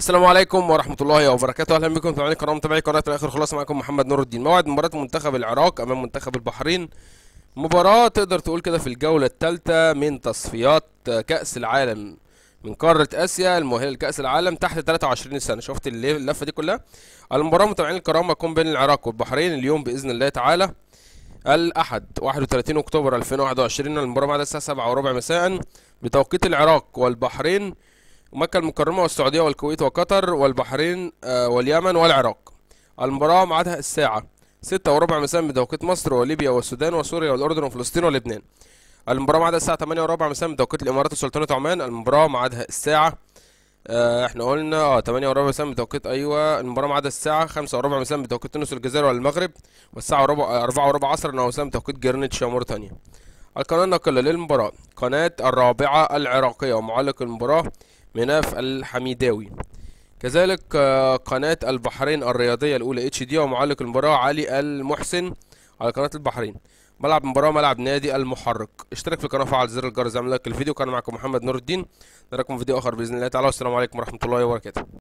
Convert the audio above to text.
السلام عليكم ورحمه الله وبركاته اهلا بكم متابعينا الكرام متابعي قناه الاخر خلاص معاكم محمد نور الدين موعد مباراه منتخب العراق امام منتخب البحرين مباراه تقدر تقول كده في الجوله الثالثه من تصفيات كاس العالم من قاره اسيا المؤهله لكاس العالم تحت 23 سنه شفت اللفه دي كلها المباراه متابعينا الكرام هتكون بين العراق والبحرين اليوم باذن الله تعالى الاحد 31 اكتوبر 2021 المباراه بعد الساعه 7 وربع مساء بتوقيت العراق والبحرين مكة المكرمة والسعودية والكويت وقطر والبحرين آه، واليمن والعراق المباراة معادها الساعة ستة وربع مساء بتوقيت مصر وليبيا والسودان وسوريا والأردن وفلسطين ولبنان المباراة معادها الساعة 8 وربع مساء بتوقيت الإمارات وسلطنة عمان المباراة معادها الساعة آه، احنا قلنا اه 8 وربع مساء بتوقيت ايوه المباراه معاد الساعه 5 وربع مساء بتوقيت تونس والجزائر والمغرب والساعه وربع 4 آه، وربع عصر مساء بتوقيت جرينتش وموريتانيا القناه الناقله للمباراه قناه الرابعه العراقيه ومعلق المباراه مناف الحميداوي كذلك آه، قناة البحرين الرياضية الأولى اتش دي ومعلق المباراة علي المحسن على قناة البحرين ملعب مباراة ملعب نادي المحرك اشترك في القناة وفعل زر الجرس اعمل لايك الفيديو كان معكم محمد نور الدين نراكم في فيديو آخر بإذن الله تعالى والسلام عليكم ورحمة الله وبركاته